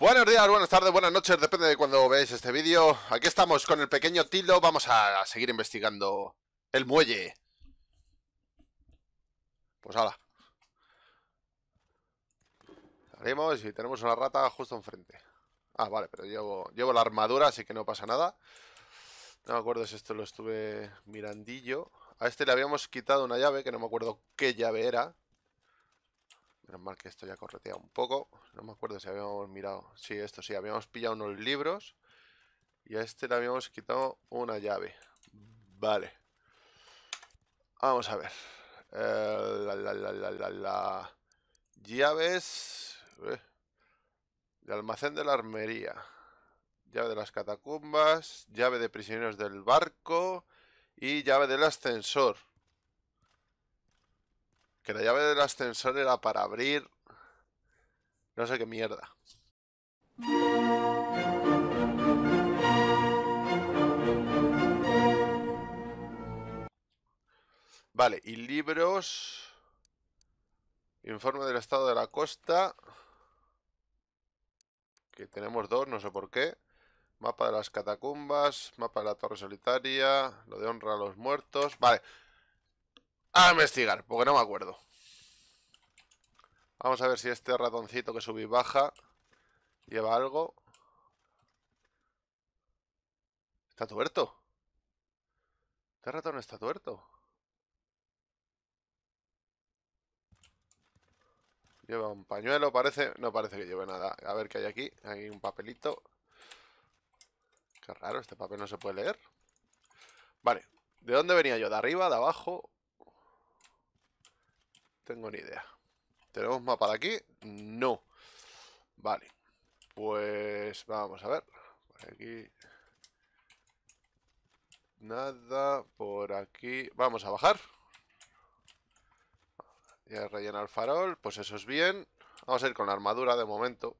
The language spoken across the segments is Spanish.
Buenos días, buenas tardes, buenas noches, depende de cuando veáis este vídeo. Aquí estamos con el pequeño Tilo, vamos a seguir investigando el muelle. Pues ahora. Salimos y tenemos una rata justo enfrente. Ah, vale, pero llevo, llevo la armadura, así que no pasa nada. No me acuerdo si esto lo estuve mirandillo. A este le habíamos quitado una llave, que no me acuerdo qué llave era. Menos mal que esto ya corretea un poco. No me acuerdo si habíamos mirado. Sí, esto sí, habíamos pillado unos libros. Y a este le habíamos quitado una llave. Vale. Vamos a ver. Eh, la, la, la, Llaves. El eh, almacén de la armería. Llave de las catacumbas. Llave de prisioneros del barco. Y llave del ascensor. Que la llave del ascensor era para abrir... No sé qué mierda. Vale, y libros... Informe del estado de la costa. Que tenemos dos, no sé por qué. Mapa de las catacumbas, mapa de la torre solitaria, lo de honra a los muertos. Vale, a investigar, porque no me acuerdo. Vamos a ver si este ratoncito que subí baja lleva algo. ¿Está tuerto? Este ratón está tuerto. Lleva un pañuelo, parece. No parece que lleve nada. A ver qué hay aquí. Hay un papelito. Qué raro, este papel no se puede leer. Vale. ¿De dónde venía yo? ¿De arriba? ¿De abajo? Tengo ni idea. ¿Tenemos mapa de aquí? No. Vale. Pues vamos a ver. Por aquí. Nada. Por aquí. Vamos a bajar. Ya rellenar el farol. Pues eso es bien. Vamos a ir con la armadura de momento.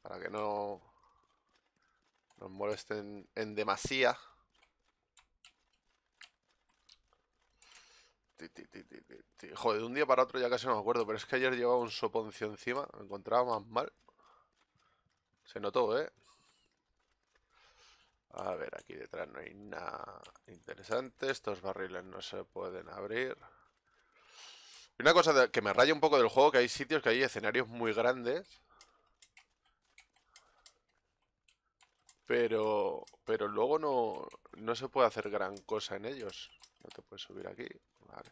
Para que no nos molesten en demasía. Ti, ti, ti, Joder, de un día para otro ya casi no me acuerdo, pero es que ayer llevaba un soponcio encima, me encontraba más mal. Se notó, ¿eh? A ver, aquí detrás no hay nada interesante. Estos barriles no se pueden abrir. Una cosa que me raya un poco del juego, que hay sitios que hay escenarios muy grandes. Pero, pero luego no, no se puede hacer gran cosa en ellos. No te puedes subir aquí. Vale.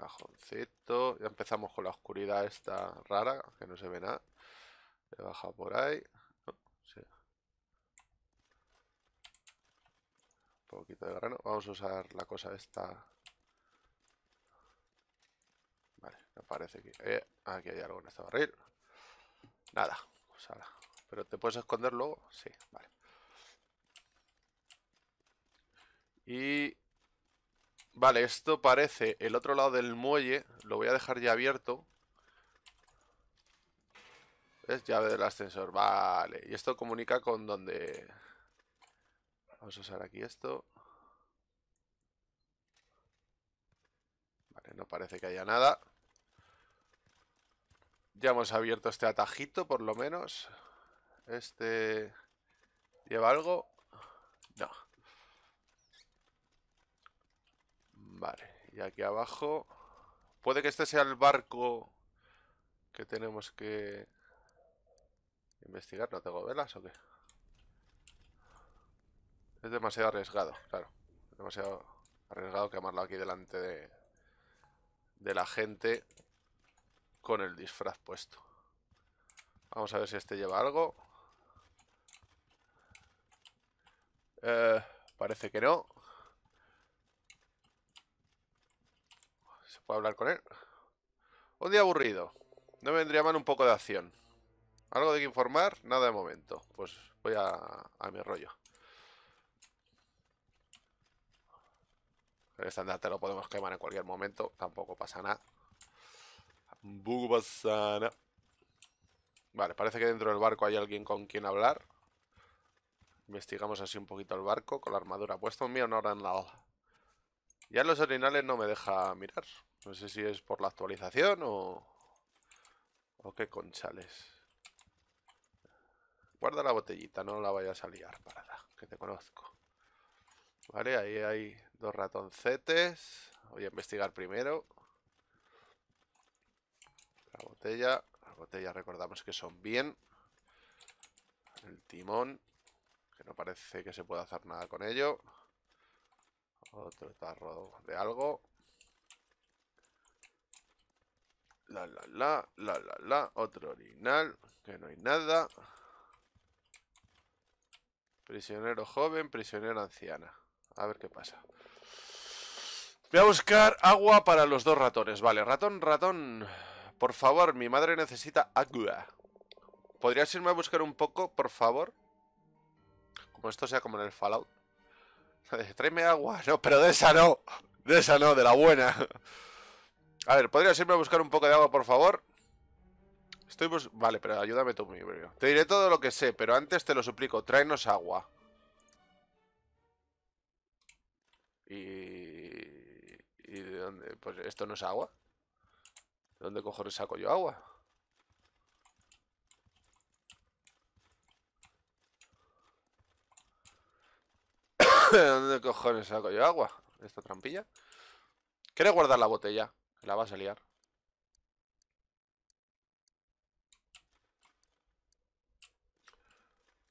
cajoncito. Ya empezamos con la oscuridad esta rara, que no se ve nada. He bajado por ahí. Oh, Un poquito de grano. Vamos a usar la cosa esta. Vale, me parece que... Eh, aquí hay algo en este barril. Nada, pues ¿Pero te puedes esconder luego? Sí, vale. Y Vale, esto parece el otro lado del muelle. Lo voy a dejar ya abierto. Es llave del ascensor. Vale. Y esto comunica con donde... Vamos a usar aquí esto. Vale, no parece que haya nada. Ya hemos abierto este atajito, por lo menos. Este... ¿Lleva algo? Vale, y aquí abajo... Puede que este sea el barco que tenemos que investigar. ¿No tengo velas o qué? Es demasiado arriesgado, claro. Demasiado arriesgado quemarlo aquí delante de, de la gente con el disfraz puesto. Vamos a ver si este lleva algo. Eh, parece que no. hablar con él. Un día aburrido. No me vendría mal un poco de acción. Algo de que informar, nada de momento. Pues voy a, a mi rollo. El estandarte lo podemos quemar en cualquier momento. Tampoco pasa nada. nada. Vale, parece que dentro del barco hay alguien con quien hablar. Investigamos así un poquito el barco con la armadura puesta. Un una no en la Ya los orinales no me deja mirar. No sé si es por la actualización o... O qué conchales. Guarda la botellita, no la vayas a liar, parada, que te conozco. Vale, ahí hay dos ratoncetes. Voy a investigar primero. La botella. La botella recordamos que son bien. El timón. Que no parece que se pueda hacer nada con ello. Otro tarro de algo. La, la, la, la, la, la. Otro original, que no hay nada. Prisionero joven, prisionero anciana. A ver qué pasa. Voy a buscar agua para los dos ratones. Vale, ratón, ratón. Por favor, mi madre necesita agua. ¿Podrías irme a buscar un poco, por favor? Como esto sea como en el Fallout. Tráeme agua. No, pero de esa no. De esa no, de la buena. A ver, ¿podrías irme a buscar un poco de agua, por favor? Estoy Vale, pero ayúdame tú, mi Te diré todo lo que sé, pero antes te lo suplico, tráenos agua. Y... ¿Y de dónde? Pues esto no es agua. ¿De dónde cojones saco yo agua? ¿De dónde cojones saco yo agua? ¿Esta trampilla? ¿Quieres guardar la botella? La vas a liar.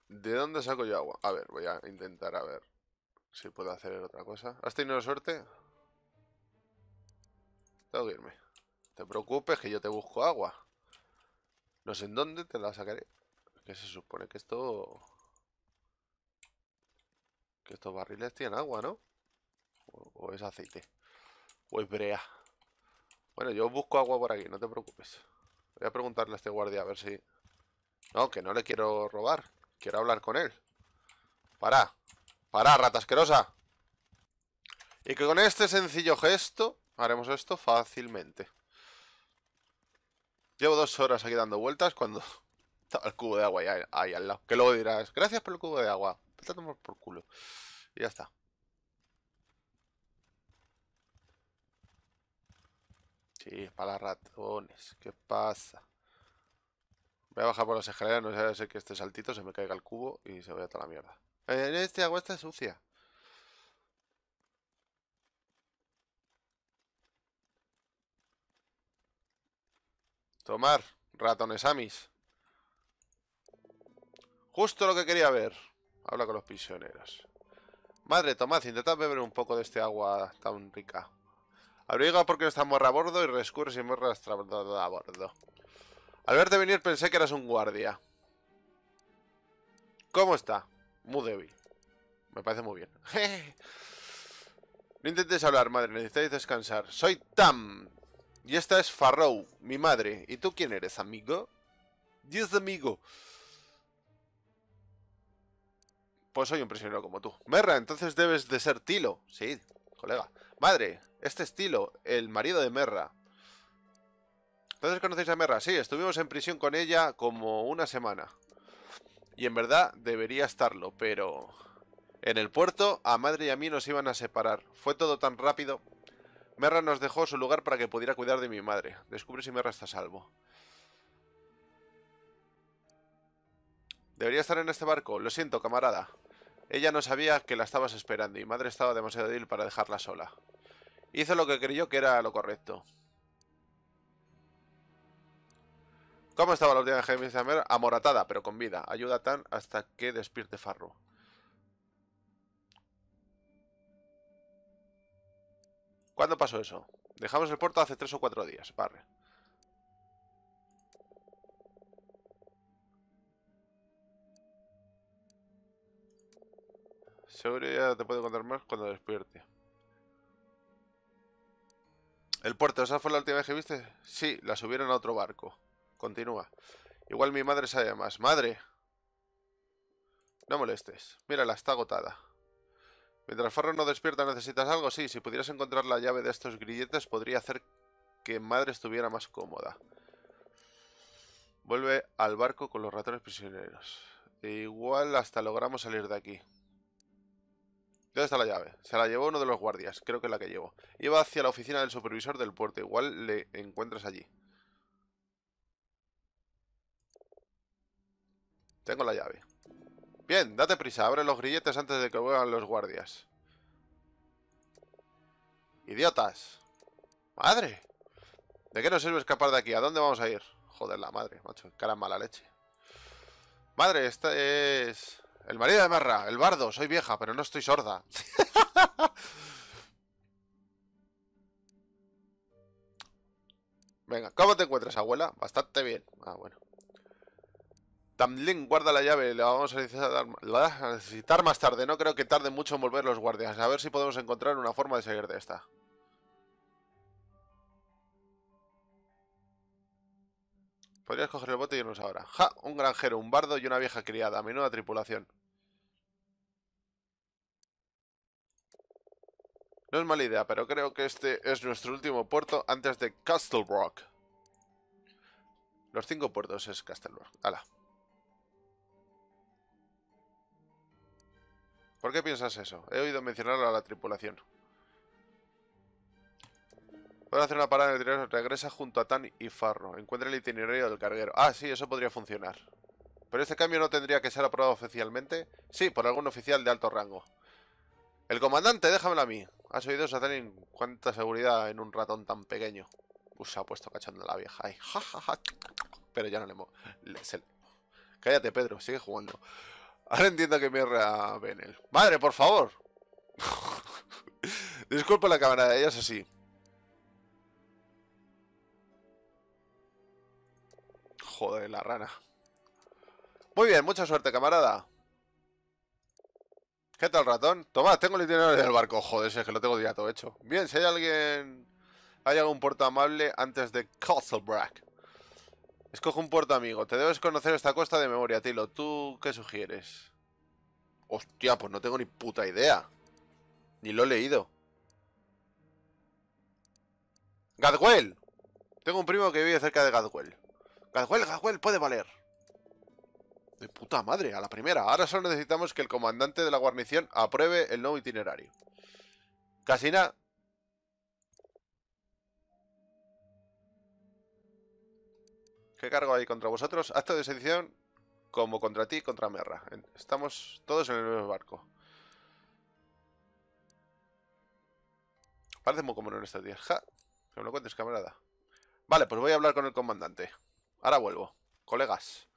¿De dónde saco yo agua? A ver, voy a intentar a ver si puedo hacer otra cosa. ¿Has tenido suerte? Tengo que irme. Te preocupes que yo te busco agua. No sé en dónde te la sacaré. Que se supone que esto... Que estos barriles tienen agua, ¿no? O, o es aceite. O es brea. Bueno, yo busco agua por aquí, no te preocupes. Voy a preguntarle a este guardia a ver si... No, que no le quiero robar. Quiero hablar con él. Para. Para, rata asquerosa. Y que con este sencillo gesto haremos esto fácilmente. Llevo dos horas aquí dando vueltas cuando el cubo de agua ahí, al lado. Que luego dirás, gracias por el cubo de agua. Te por culo. Y ya está. Sí, para ratones. ¿Qué pasa? Voy a bajar por las escaleras, no sé si que este saltito se me caiga el cubo y se vaya toda la mierda. En este agua está sucia. Tomar, ratones amis. Justo lo que quería ver. Habla con los prisioneros. Madre, tomad, intentad beber un poco de este agua tan rica. Abriga porque está morra a bordo y rescurre si morra a bordo. Al verte venir pensé que eras un guardia. ¿Cómo está? Muy débil. Me parece muy bien. no intentes hablar, madre. Necesitáis descansar. Soy Tam. Y esta es Farrow, mi madre. ¿Y tú quién eres, amigo? Dios amigo. Pues soy un prisionero como tú. Merra, entonces debes de ser Tilo. Sí, colega. Madre, este estilo, el marido de Merra. Entonces conocéis a Merra, sí, estuvimos en prisión con ella como una semana. Y en verdad debería estarlo, pero... En el puerto, a madre y a mí nos iban a separar. Fue todo tan rápido. Merra nos dejó su lugar para que pudiera cuidar de mi madre. Descubre si Merra está a salvo. Debería estar en este barco. Lo siento, camarada. Ella no sabía que la estabas esperando y madre estaba demasiado débil para dejarla sola. Hizo lo que creyó que era lo correcto. ¿Cómo estaba la última Gemini Summer? Amoratada, pero con vida. Ayuda Tan hasta que despierte Farro. ¿Cuándo pasó eso? Dejamos el puerto hace 3 o 4 días. barre. Seguro ya te puedo contar más cuando despierte. El puerto, ¿esa fue la última vez que viste? Sí, la subieron a otro barco. Continúa. Igual mi madre sabe más. ¡Madre! No molestes. Mírala, está agotada. Mientras Farro no despierta, ¿necesitas algo? Sí, si pudieras encontrar la llave de estos grilletes, podría hacer que madre estuviera más cómoda. Vuelve al barco con los ratones prisioneros. igual hasta logramos salir de aquí. ¿Dónde está la llave? Se la llevó uno de los guardias, creo que es la que llevo. Iba hacia la oficina del supervisor del puerto, igual le encuentras allí. Tengo la llave. Bien, date prisa, abre los grilletes antes de que vuelvan los guardias. ¡Idiotas! ¡Madre! ¿De qué nos sirve escapar de aquí? ¿A dónde vamos a ir? Joder, la madre, macho, cara mala leche. Madre, esta es... El marido de Marra, el bardo, soy vieja, pero no estoy sorda. Venga, ¿cómo te encuentras, abuela? Bastante bien. Ah, bueno. Tamlin, guarda la llave, la vamos a necesitar, a necesitar más tarde. No creo que tarde mucho en volver los guardias. A ver si podemos encontrar una forma de salir de esta. Podrías coger el bote y irnos ahora. ¡Ja! Un granjero, un bardo y una vieja criada. Menuda tripulación. No es mala idea, pero creo que este es nuestro último puerto antes de Castle Rock. Los cinco puertos es Castle Rock. ¡Hala! ¿Por qué piensas eso? He oído mencionarlo a la tripulación. Van hacer una parada en el interior. Regresa junto a Tan y Farro. Encuentra el itinerario del carguero. Ah, sí, eso podría funcionar. Pero este cambio no tendría que ser aprobado oficialmente. Sí, por algún oficial de alto rango. El comandante, déjamelo a mí. Has oído, Tan cuánta seguridad en un ratón tan pequeño. Uy, se ha puesto cachando la vieja ahí. Ja, Pero ya no le, mo Cállate, Pedro, sigue jugando. Ahora entiendo que mierda Benel. ¡Madre, por favor! Disculpa la cámara, ella es así. Joder, la rana. Muy bien, mucha suerte, camarada. ¿Qué tal, ratón? Tomás, tengo el itinerario del barco. Joder, es que lo tengo ya todo hecho. Bien, si hay alguien... Hay algún puerto amable antes de Castlebrack. Escoge un puerto amigo. Te debes conocer esta costa de memoria, Tilo. ¿Tú qué sugieres? Hostia, pues no tengo ni puta idea. Ni lo he leído. ¡Gadwell! Tengo un primo que vive cerca de Gadwell. Gazuel, Gazuel, puede valer. De puta madre, a la primera. Ahora solo necesitamos que el comandante de la guarnición apruebe el nuevo itinerario. Casina. ¿Qué cargo hay contra vosotros? Acto de sedición como contra ti contra Merra. Estamos todos en el nuevo barco. Parece muy común en estos días. Ja, que me lo cuentes, camarada. Vale, pues voy a hablar con el comandante. Ahora vuelvo, colegas.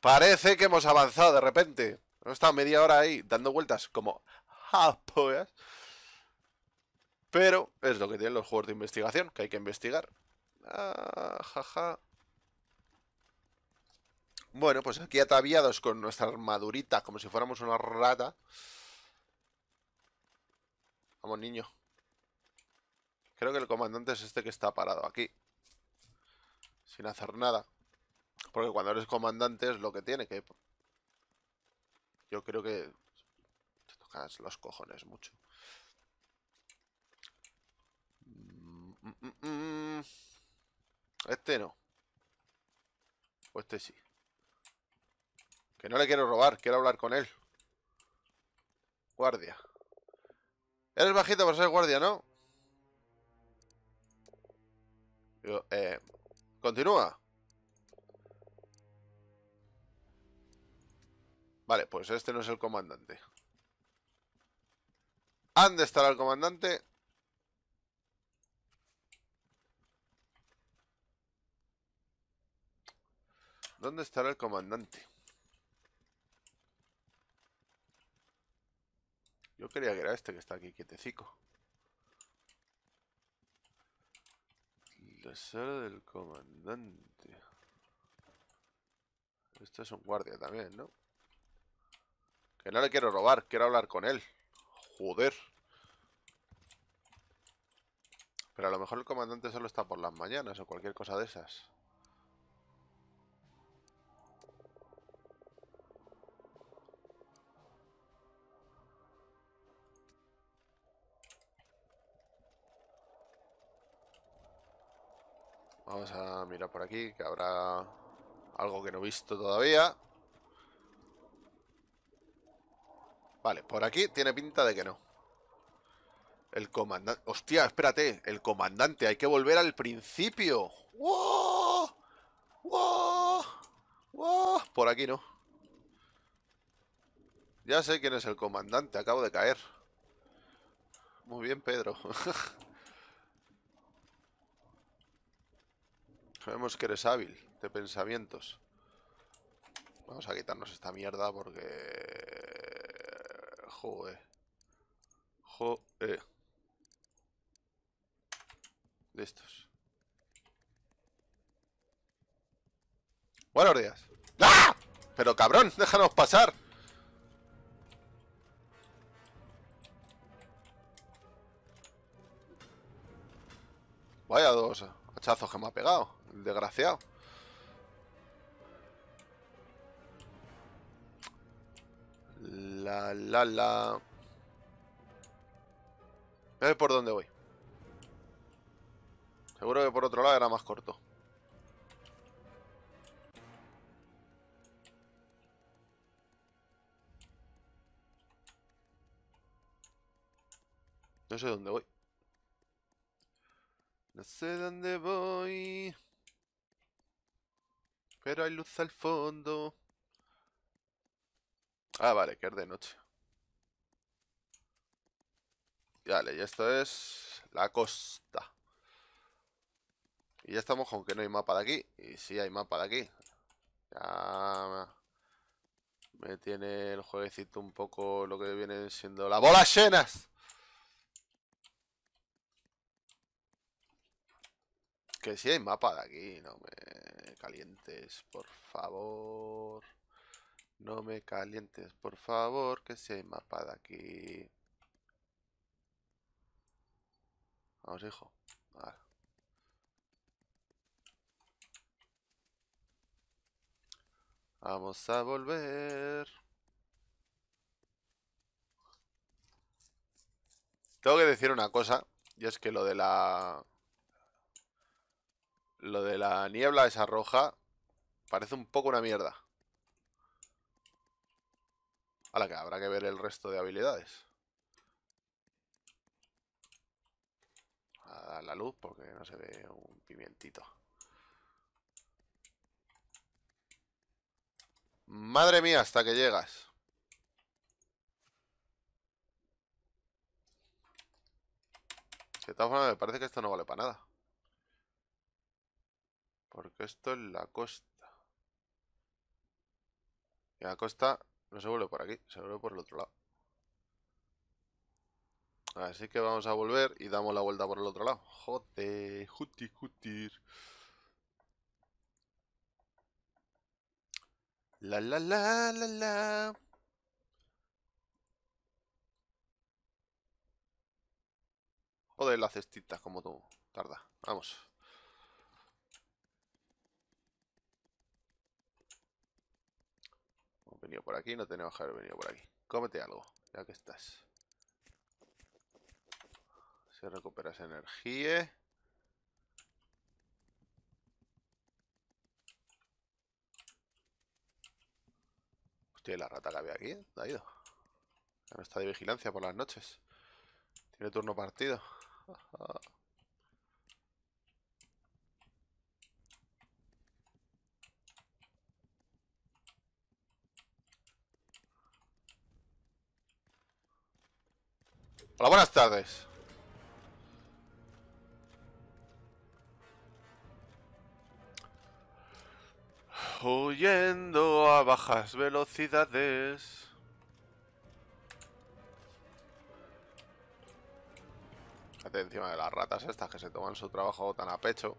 Parece que hemos avanzado de repente. hemos estado media hora ahí dando vueltas como Pero es lo que tienen los juegos de investigación, que hay que investigar. Ah, jaja. Bueno, pues aquí ataviados con nuestra armadurita, como si fuéramos una rata. Vamos, niño. Creo que el comandante es este que está parado aquí sin hacer nada. Porque cuando eres comandante es lo que tiene que... Yo creo que... Te tocas los cojones mucho. Mm, mm, mm, este no. O este sí. Que no le quiero robar, quiero hablar con él. Guardia. Eres bajito para ser guardia, ¿no? Yo, eh, Continúa. Vale, pues este no es el comandante. ¿Dónde estará el comandante? ¿Dónde estará el comandante? Yo creía que era este que está aquí, quietecico. El ser del comandante. Esto es un guardia también, ¿no? Que no le quiero robar, quiero hablar con él. Joder. Pero a lo mejor el comandante solo está por las mañanas o cualquier cosa de esas. Vamos a mirar por aquí, que habrá algo que no he visto todavía. Vale, por aquí tiene pinta de que no. El comandante... Hostia, espérate, el comandante, hay que volver al principio. Por aquí no. Ya sé quién es el comandante, acabo de caer. Muy bien, Pedro. Sabemos que eres hábil de pensamientos. Vamos a quitarnos esta mierda porque... Joder. Joder. Listos Buenos días. ¡Ah! Pero cabrón, déjanos pasar. Vaya dos hachazos que me ha pegado desgraciado. La, la, la... No por dónde voy. Seguro que por otro lado era más corto. No sé dónde voy. No sé dónde voy. Pero hay luz al fondo. Ah, vale, que es de noche. Vale, y esto es la costa. Y ya estamos con que no hay mapa de aquí. Y sí hay mapa de aquí. Ya me tiene el jueguecito un poco lo que vienen siendo las bolas llenas. que si hay mapa de aquí, no me calientes, por favor. No me calientes, por favor, que si hay mapa de aquí. Vamos, hijo. Vamos a volver. Tengo que decir una cosa, y es que lo de la lo de la niebla esa roja parece un poco una mierda. A la que habrá que ver el resto de habilidades. A dar la luz porque no se ve un pimientito. Madre mía, hasta que llegas. De todas formas, me parece que esto no vale para nada. Porque esto es la costa. Y la costa no se vuelve por aquí, se vuelve por el otro lado. Así que vamos a volver y damos la vuelta por el otro lado. Jote, juti, jutir. La la la la la. Joder, la cestita como tú. Tarda. Vamos. por aquí, no tenemos que haber venido por aquí. Cómete algo, ya que estás. Se recuperas energía. Hostia, la rata que había aquí, ha ido? no está de vigilancia por las noches. Tiene turno partido. Hola, buenas tardes. Huyendo a bajas velocidades. Atención encima de las ratas estas que se toman su trabajo tan a pecho.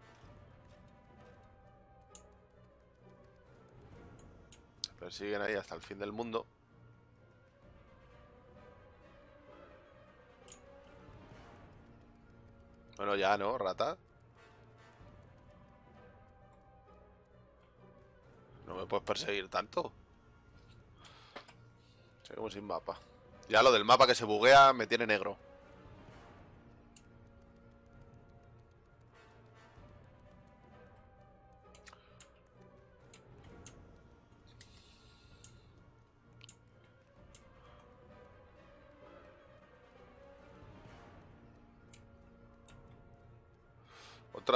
Persiguen ahí hasta el fin del mundo. ya, ¿no, rata? No me puedes perseguir tanto. Seguimos sin mapa. Ya lo del mapa que se buguea me tiene negro.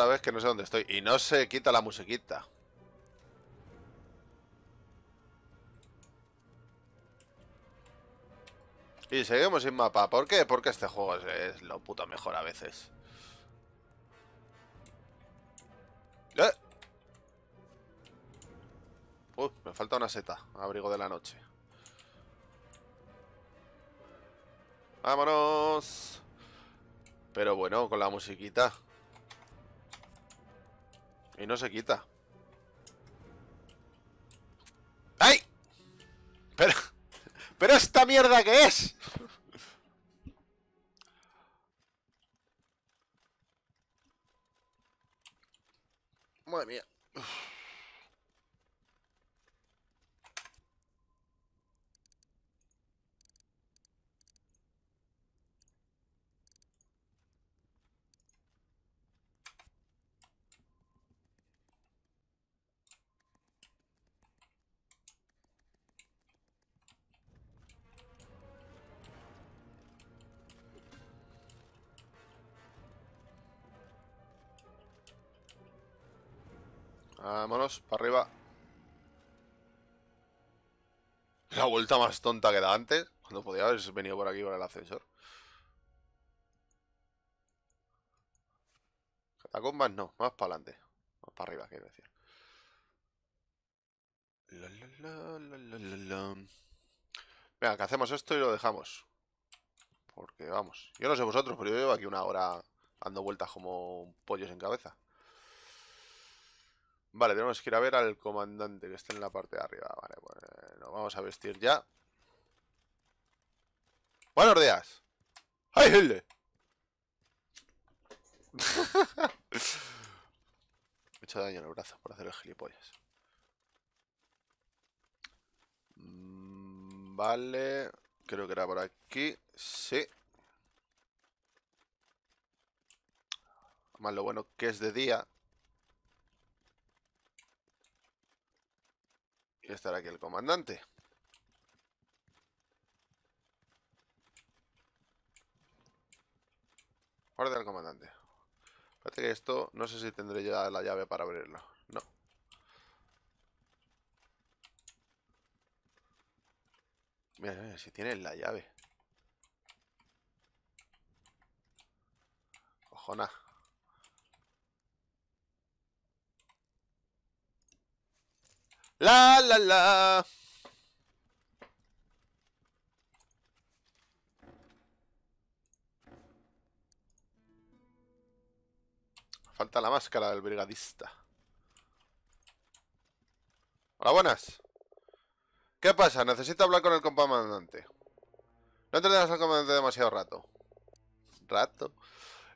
vez que no sé dónde estoy. Y no se quita la musiquita. Y seguimos sin mapa. ¿Por qué? Porque este juego es, lo puto mejor a veces. ¿Eh? me falta una seta. Abrigo de la noche. Vámonos. Pero bueno, con la musiquita. Y no se quita. ¡Ay! Pero... ¿Pero esta mierda que es? Madre mía. Vámonos, para arriba. La vuelta más tonta que da antes. Cuando podía haber venido por aquí por el ascensor. Catacombas no, más para adelante. Más para arriba, quiero decir. La, la, la, Venga, que hacemos esto y lo dejamos. Porque vamos. Yo no sé vosotros, pero yo llevo aquí una hora dando vueltas como pollos en cabeza. Vale, tenemos que ir a ver al comandante que está en la parte de arriba. Vale, bueno, pues, eh, vamos a vestir ya. Buenos días. ¡Ay, Hilde! Me he daño en el brazo por hacer el gilipollas. Mm, vale. Creo que era por aquí. Sí. Más lo bueno que es de día. Y estará aquí el comandante. Guarda al comandante. Parece que esto, no sé si tendré ya la llave para abrirlo. No. Mira, mira si tiene la llave. Cojona. La, la, la. Falta la máscara del brigadista. Hola, buenas. ¿Qué pasa? Necesito hablar con el comandante. No tendrás al comandante demasiado rato. ¿Rato?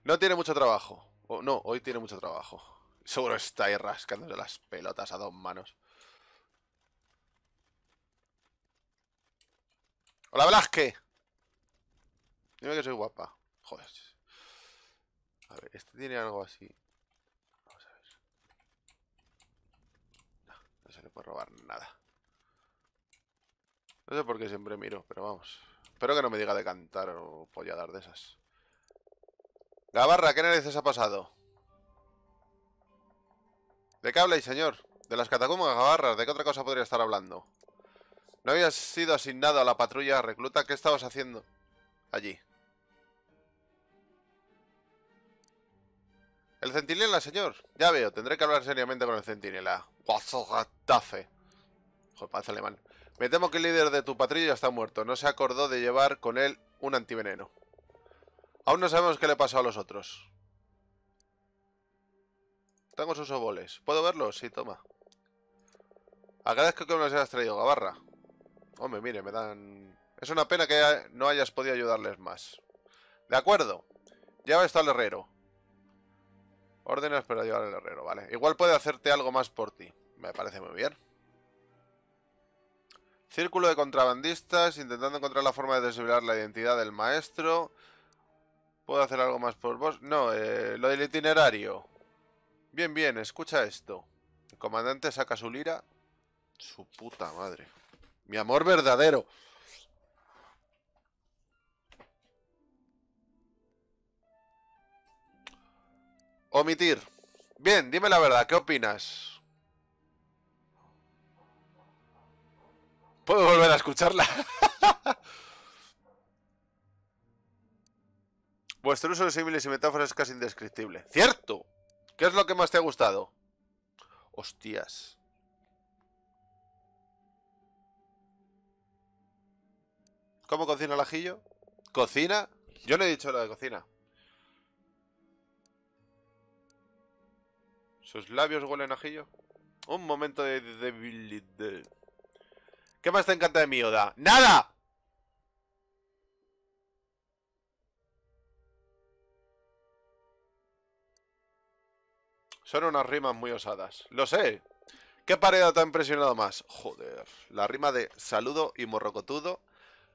No tiene mucho trabajo. no, hoy tiene mucho trabajo. Seguro está ahí rascándole las pelotas a dos manos. Hola, Blasque. Dime que soy guapa. Joder. A ver, este tiene algo así. Vamos a ver. No, no se le puede robar nada. No sé por qué siempre miro, pero vamos. Espero que no me diga de cantar o dar de esas. Gabarra, ¿qué narices ha pasado? ¿De qué habláis, señor? De las catacumbas, Gabarra. ¿De qué otra cosa podría estar hablando? No habías sido asignado a la patrulla recluta. ¿Qué estabas haciendo allí? El centinela, señor. Ya veo, tendré que hablar seriamente con el centinela. Guazogatafe. Joder, alemán. Me temo que el líder de tu patrulla está muerto. No se acordó de llevar con él un antiveneno. Aún no sabemos qué le pasó a los otros. Tengo sus oboles. ¿Puedo verlos? Sí, toma. Agradezco que me los hayas traído, Gabarra. Hombre, mire, me dan... Es una pena que no hayas podido ayudarles más. De acuerdo. Ya esto el herrero. Órdenes para llevar al herrero, vale. Igual puede hacerte algo más por ti. Me parece muy bien. Círculo de contrabandistas, intentando encontrar la forma de desvelar la identidad del maestro. ¿Puedo hacer algo más por vos? No, eh, lo del itinerario. Bien, bien, escucha esto. El comandante saca su lira. Su puta madre. Mi amor verdadero. Omitir. Bien, dime la verdad, ¿qué opinas? Puedo volver a escucharla. Vuestro uso de símiles y metáforas es casi indescriptible. ¡Cierto! ¿Qué es lo que más te ha gustado? Hostias. ¿Cómo cocina el ajillo? ¿Cocina? Yo le he dicho lo de cocina. ¿Sus labios huelen ajillo? Un momento de debilidad. ¿Qué más te encanta de mi Oda? ¡Nada! Son unas rimas muy osadas. Lo sé. ¿Qué pared te ha impresionado más? Joder. La rima de saludo y morrocotudo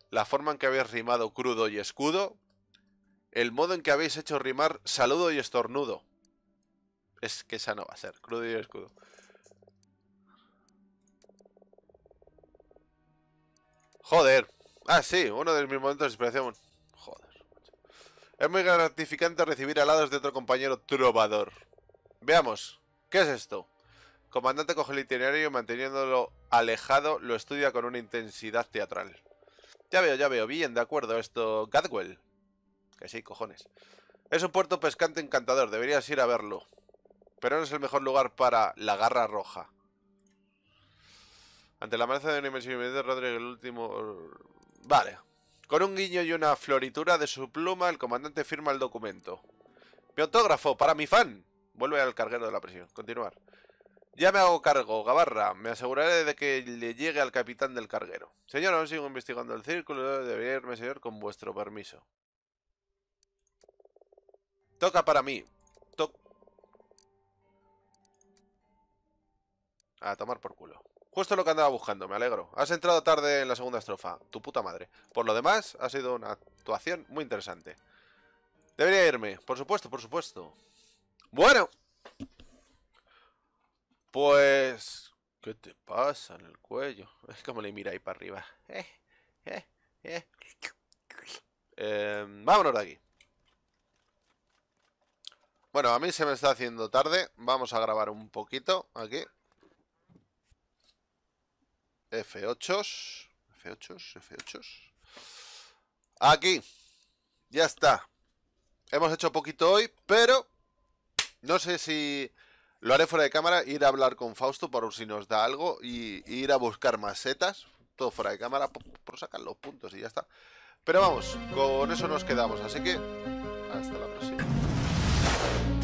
la forma en que habéis rimado crudo y escudo, el modo en que habéis hecho rimar saludo y estornudo. Es que esa no va a ser, crudo y escudo. Joder. Ah, sí, uno de mis momentos de expresión Joder. Es muy gratificante recibir alados de otro compañero trovador. Veamos, ¿qué es esto? Comandante coge el itinerario y manteniéndolo alejado lo estudia con una intensidad teatral. Ya veo, ya veo. Bien, de acuerdo. Esto... Gadwell. Que sí, cojones. Es un puerto pescante encantador. Deberías ir a verlo. Pero no es el mejor lugar para la garra roja. Ante la amenaza de un de Rodríguez, el último... Vale. Con un guiño y una floritura de su pluma, el comandante firma el documento. Mi autógrafo, para mi fan. Vuelve al carguero de la prisión. Continuar. Ya me hago cargo, Gabarra. Me aseguraré de que le llegue al capitán del carguero. Señor, aún sigo investigando el círculo. Debería irme, señor, con vuestro permiso. Toca para mí. a tomar por culo. Justo lo que andaba buscando, me alegro. Has entrado tarde en la segunda estrofa. Tu puta madre. Por lo demás, ha sido una actuación muy interesante. Debería irme. Por supuesto, por supuesto. Bueno. Pues... ¿Qué te pasa en el cuello? Es como le mira ahí para arriba. Eh, eh, eh. Em, vámonos de aquí. Bueno, a mí se me está haciendo tarde. Vamos a grabar un poquito aquí. F8. F8, F8. Aquí. Ya está. Hemos hecho poquito hoy, pero... No sé si lo haré fuera de cámara, ir a hablar con Fausto por si nos da algo y, ir a buscar macetas todo fuera de cámara, por sacar los puntos y ya está. Pero vamos, con eso nos quedamos, así que hasta la próxima.